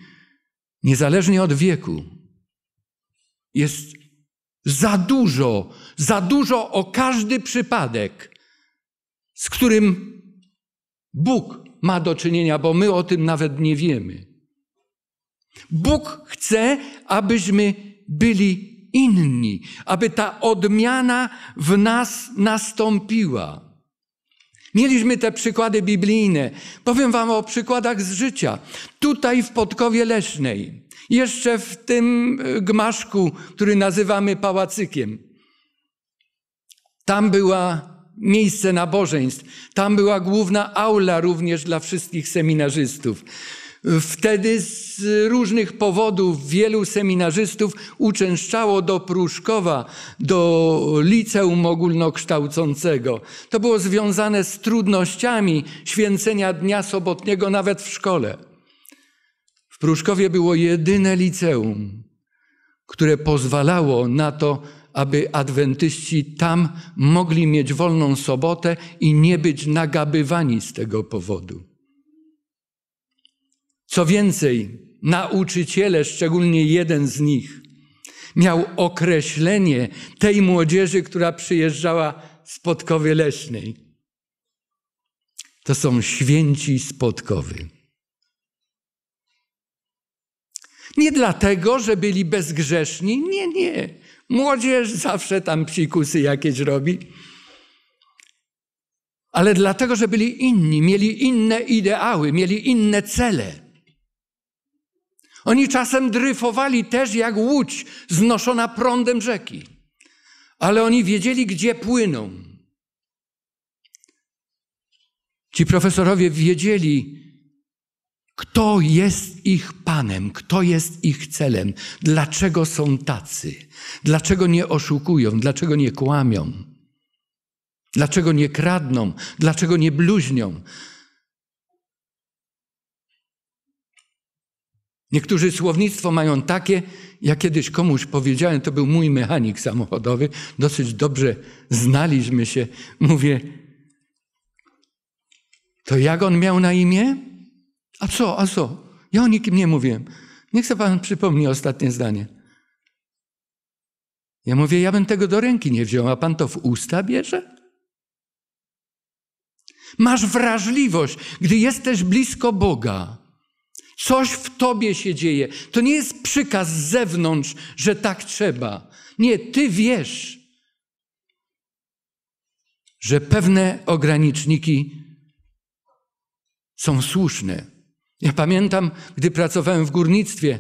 niezależnie od wieku, jest za dużo, za dużo o każdy przypadek, z którym Bóg ma do czynienia, bo my o tym nawet nie wiemy. Bóg chce, abyśmy byli inni, aby ta odmiana w nas nastąpiła. Mieliśmy te przykłady biblijne. Powiem Wam o przykładach z życia. Tutaj w Podkowie Leśnej, jeszcze w tym e, gmaszku, który nazywamy pałacykiem. Tam była miejsce nabożeństw, tam była główna aula również dla wszystkich seminarzystów. Wtedy z różnych powodów wielu seminarzystów uczęszczało do Pruszkowa, do liceum ogólnokształcącego. To było związane z trudnościami święcenia dnia sobotniego nawet w szkole. W Pruszkowie było jedyne liceum, które pozwalało na to, aby adwentyści tam mogli mieć wolną sobotę i nie być nagabywani z tego powodu. Co więcej, nauczyciele, szczególnie jeden z nich, miał określenie tej młodzieży, która przyjeżdżała z Podkowy Leśnej. To są święci z Podkowy. Nie dlatego, że byli bezgrzeszni. Nie, nie. Młodzież zawsze tam psikusy jakieś robi. Ale dlatego, że byli inni, mieli inne ideały, mieli inne cele. Oni czasem dryfowali też jak łódź znoszona prądem rzeki, ale oni wiedzieli, gdzie płyną. Ci profesorowie wiedzieli, kto jest ich panem, kto jest ich celem, dlaczego są tacy, dlaczego nie oszukują, dlaczego nie kłamią, dlaczego nie kradną, dlaczego nie bluźnią, Niektórzy słownictwo mają takie, ja kiedyś komuś powiedziałem, to był mój mechanik samochodowy, dosyć dobrze znaliśmy się. Mówię, to jak on miał na imię? A co, a co? Ja o nikim nie mówiłem. Niech sobie pan przypomni ostatnie zdanie. Ja mówię, ja bym tego do ręki nie wziął, a pan to w usta bierze? Masz wrażliwość, gdy jesteś blisko Boga. Coś w tobie się dzieje. To nie jest przykaz z zewnątrz, że tak trzeba. Nie, ty wiesz, że pewne ograniczniki są słuszne. Ja pamiętam, gdy pracowałem w górnictwie,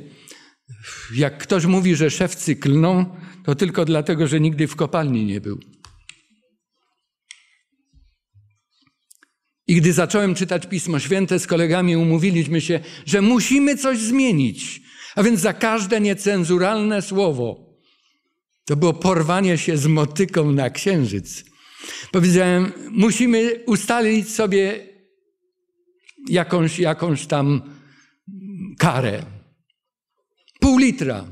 jak ktoś mówi, że szewcy klną, to tylko dlatego, że nigdy w kopalni nie był. I gdy zacząłem czytać Pismo Święte, z kolegami umówiliśmy się, że musimy coś zmienić. A więc za każde niecenzuralne słowo, to było porwanie się z motyką na księżyc. Powiedziałem, musimy ustalić sobie jakąś, jakąś tam karę. Pół litra.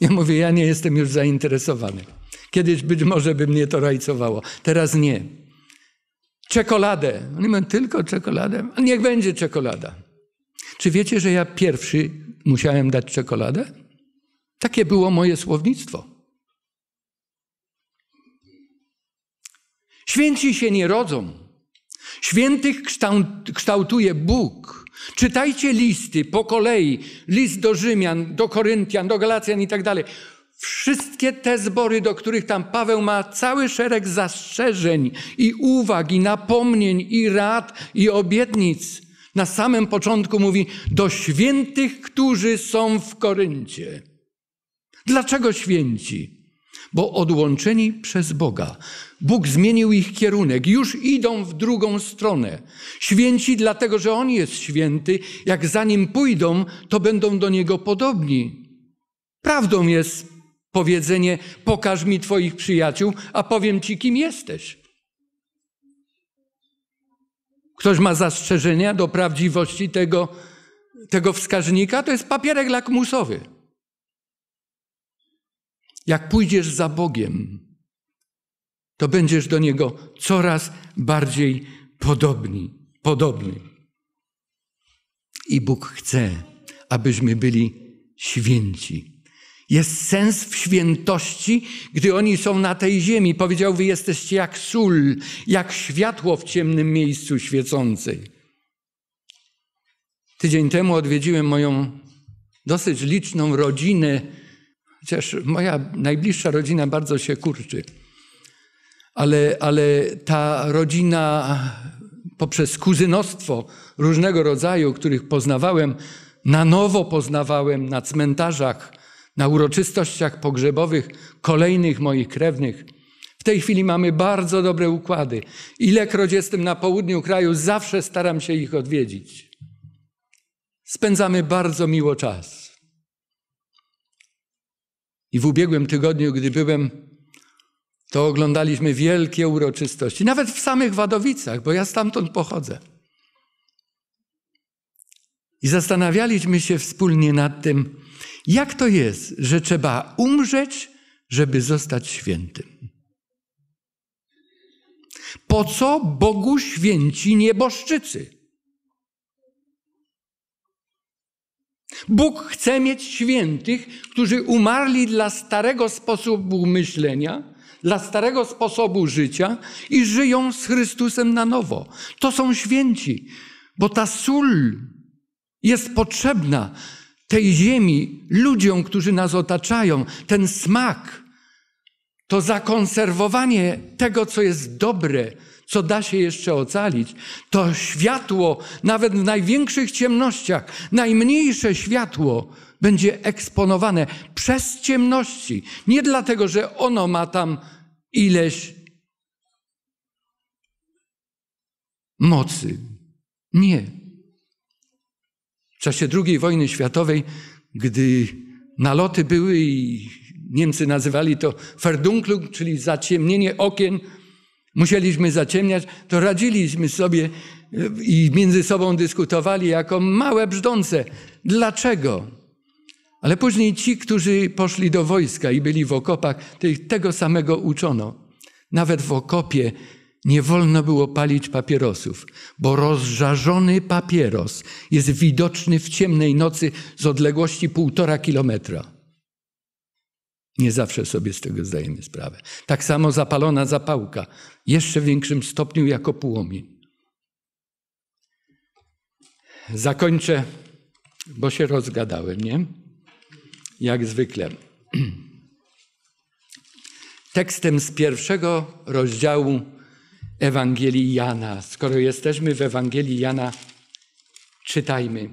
Ja mówię, ja nie jestem już zainteresowany. Kiedyś być może by mnie to rajcowało, teraz nie czekoladę. Oni mówią, tylko czekoladę? Niech będzie czekolada. Czy wiecie, że ja pierwszy musiałem dać czekoladę? Takie było moje słownictwo. Święci się nie rodzą. Świętych kształtuje Bóg. Czytajcie listy po kolei, list do Rzymian, do Koryntian, do Galacjan i tak dalej. Wszystkie te zbory, do których tam Paweł ma cały szereg zastrzeżeń i uwag, i napomnień, i rad, i obietnic. Na samym początku mówi do świętych, którzy są w Koryncie. Dlaczego święci? Bo odłączeni przez Boga. Bóg zmienił ich kierunek, już idą w drugą stronę. Święci dlatego, że On jest święty. Jak za Nim pójdą, to będą do Niego podobni. Prawdą jest, Powiedzenie: Pokaż mi Twoich przyjaciół, a powiem Ci, kim jesteś. Ktoś ma zastrzeżenia do prawdziwości tego, tego wskaźnika? To jest papierek lakmusowy. Jak pójdziesz za Bogiem, to będziesz do Niego coraz bardziej podobni, podobny. I Bóg chce, abyśmy byli święci. Jest sens w świętości, gdy oni są na tej ziemi. Powiedział, wy jesteście jak sól, jak światło w ciemnym miejscu świecącej. Tydzień temu odwiedziłem moją dosyć liczną rodzinę, chociaż moja najbliższa rodzina bardzo się kurczy. Ale, ale ta rodzina poprzez kuzynostwo różnego rodzaju, których poznawałem, na nowo poznawałem na cmentarzach, na uroczystościach pogrzebowych kolejnych moich krewnych. W tej chwili mamy bardzo dobre układy. Ilekroć jestem na południu kraju, zawsze staram się ich odwiedzić. Spędzamy bardzo miło czas. I w ubiegłym tygodniu, gdy byłem, to oglądaliśmy wielkie uroczystości, nawet w samych Wadowicach, bo ja stamtąd pochodzę. I zastanawialiśmy się wspólnie nad tym, jak to jest, że trzeba umrzeć, żeby zostać świętym? Po co Bogu święci nieboszczycy? Bóg chce mieć świętych, którzy umarli dla starego sposobu myślenia, dla starego sposobu życia i żyją z Chrystusem na nowo. To są święci, bo ta sól jest potrzebna, tej ziemi, ludziom, którzy nas otaczają, ten smak, to zakonserwowanie tego, co jest dobre, co da się jeszcze ocalić, to światło, nawet w największych ciemnościach, najmniejsze światło będzie eksponowane przez ciemności. Nie dlatego, że ono ma tam ileś mocy. Nie czasie II wojny światowej, gdy naloty były i Niemcy nazywali to Verdunklung, czyli zaciemnienie okien, musieliśmy zaciemniać, to radziliśmy sobie e, i między sobą dyskutowali jako małe brzdące. Dlaczego? Ale później ci, którzy poszli do wojska i byli w okopach, tego samego uczono. Nawet w okopie nie wolno było palić papierosów, bo rozżarzony papieros jest widoczny w ciemnej nocy z odległości półtora kilometra. Nie zawsze sobie z tego zdajemy sprawę. Tak samo zapalona zapałka, jeszcze w większym stopniu jako płomień. Zakończę, bo się rozgadałem, nie? Jak zwykle. Tekstem z pierwszego rozdziału Ewangelii Jana. Skoro jesteśmy w Ewangelii Jana, czytajmy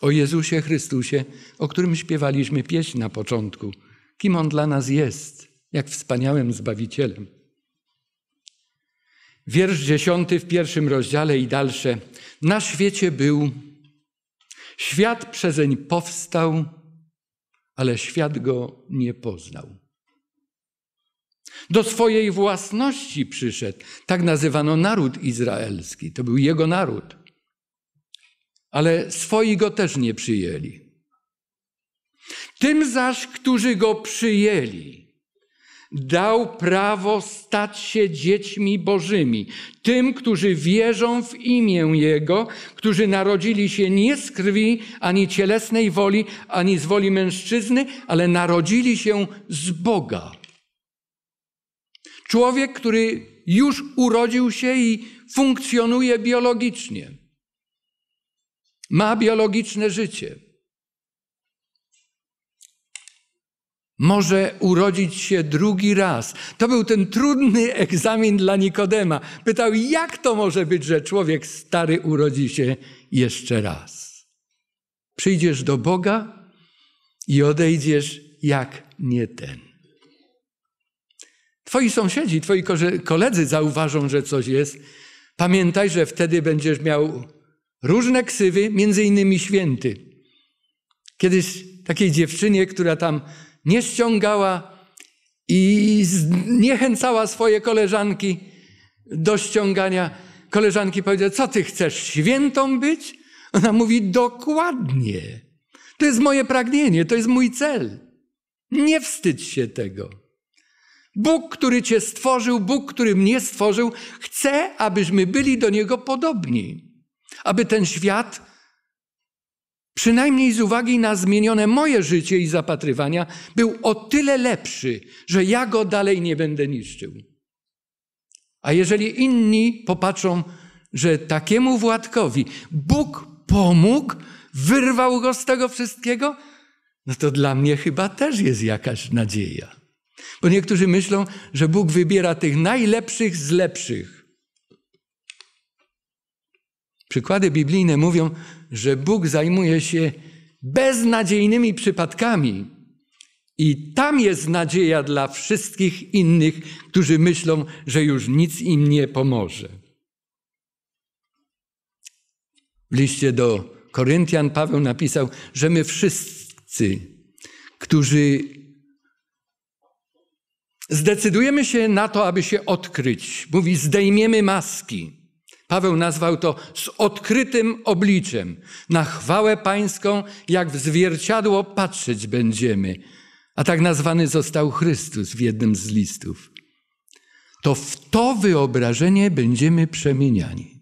o Jezusie Chrystusie, o którym śpiewaliśmy pieśń na początku. Kim On dla nas jest, jak wspaniałym Zbawicielem. Wiersz dziesiąty w pierwszym rozdziale i dalsze. Na świecie był, świat przezeń powstał, ale świat go nie poznał. Do swojej własności przyszedł. Tak nazywano naród izraelski. To był jego naród. Ale swoi go też nie przyjęli. Tym zaś, którzy go przyjęli, dał prawo stać się dziećmi Bożymi, tym, którzy wierzą w imię Jego, którzy narodzili się nie z krwi, ani cielesnej woli, ani z woli mężczyzny, ale narodzili się z Boga. Człowiek, który już urodził się i funkcjonuje biologicznie. Ma biologiczne życie. Może urodzić się drugi raz. To był ten trudny egzamin dla Nikodema. Pytał, jak to może być, że człowiek stary urodzi się jeszcze raz? Przyjdziesz do Boga i odejdziesz jak nie ten. Twoi sąsiedzi, twoi koledzy zauważą, że coś jest. Pamiętaj, że wtedy będziesz miał różne ksywy, między innymi święty. Kiedyś takiej dziewczynie, która tam nie ściągała i zniechęcała swoje koleżanki do ściągania, koleżanki powiedziały, co ty chcesz, świętą być? Ona mówi, dokładnie. To jest moje pragnienie, to jest mój cel. Nie wstydź się tego. Bóg, który Cię stworzył, Bóg, który mnie stworzył, chce, abyśmy byli do Niego podobni. Aby ten świat, przynajmniej z uwagi na zmienione moje życie i zapatrywania, był o tyle lepszy, że ja go dalej nie będę niszczył. A jeżeli inni popatrzą, że takiemu władkowi Bóg pomógł, wyrwał go z tego wszystkiego, no to dla mnie chyba też jest jakaś nadzieja. Bo niektórzy myślą, że Bóg wybiera tych najlepszych z lepszych. Przykłady biblijne mówią, że Bóg zajmuje się beznadziejnymi przypadkami. I tam jest nadzieja dla wszystkich innych, którzy myślą, że już nic im nie pomoże. W liście do Koryntian Paweł napisał, że my wszyscy, którzy Zdecydujemy się na to, aby się odkryć. Mówi, zdejmiemy maski. Paweł nazwał to z odkrytym obliczem. Na chwałę pańską, jak w zwierciadło, patrzeć będziemy. A tak nazwany został Chrystus w jednym z listów. To w to wyobrażenie będziemy przemieniani.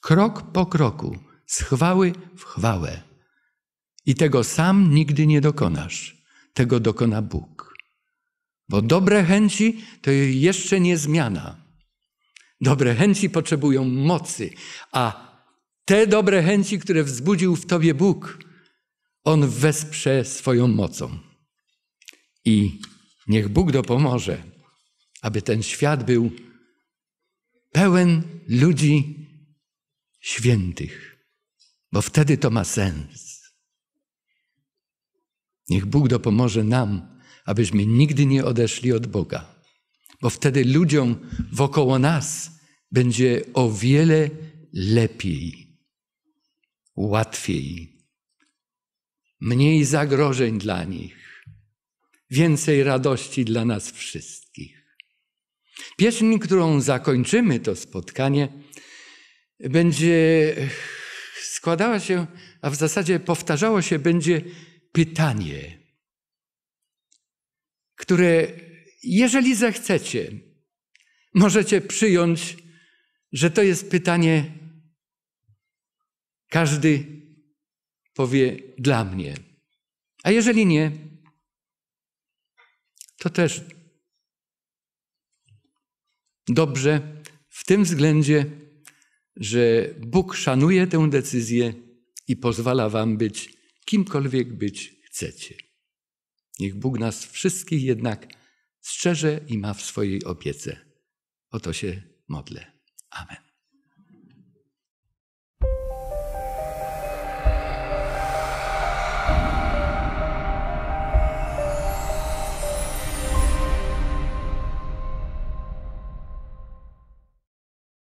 Krok po kroku, z chwały w chwałę. I tego sam nigdy nie dokonasz. Tego dokona Bóg. Bo dobre chęci to jeszcze nie zmiana. Dobre chęci potrzebują mocy, a te dobre chęci, które wzbudził w tobie Bóg, on wesprze swoją mocą. I niech Bóg dopomoże, aby ten świat był pełen ludzi świętych, bo wtedy to ma sens. Niech Bóg dopomoże nam abyśmy nigdy nie odeszli od Boga, bo wtedy ludziom wokoło nas będzie o wiele lepiej, łatwiej, mniej zagrożeń dla nich, więcej radości dla nas wszystkich. Pieśń, którą zakończymy to spotkanie, będzie składała się, a w zasadzie powtarzało się będzie pytanie które, jeżeli zechcecie, możecie przyjąć, że to jest pytanie, każdy powie dla mnie. A jeżeli nie, to też dobrze w tym względzie, że Bóg szanuje tę decyzję i pozwala Wam być kimkolwiek być chcecie. Niech Bóg nas wszystkich jednak strzeże i ma w swojej opiece. O to się modlę. Amen.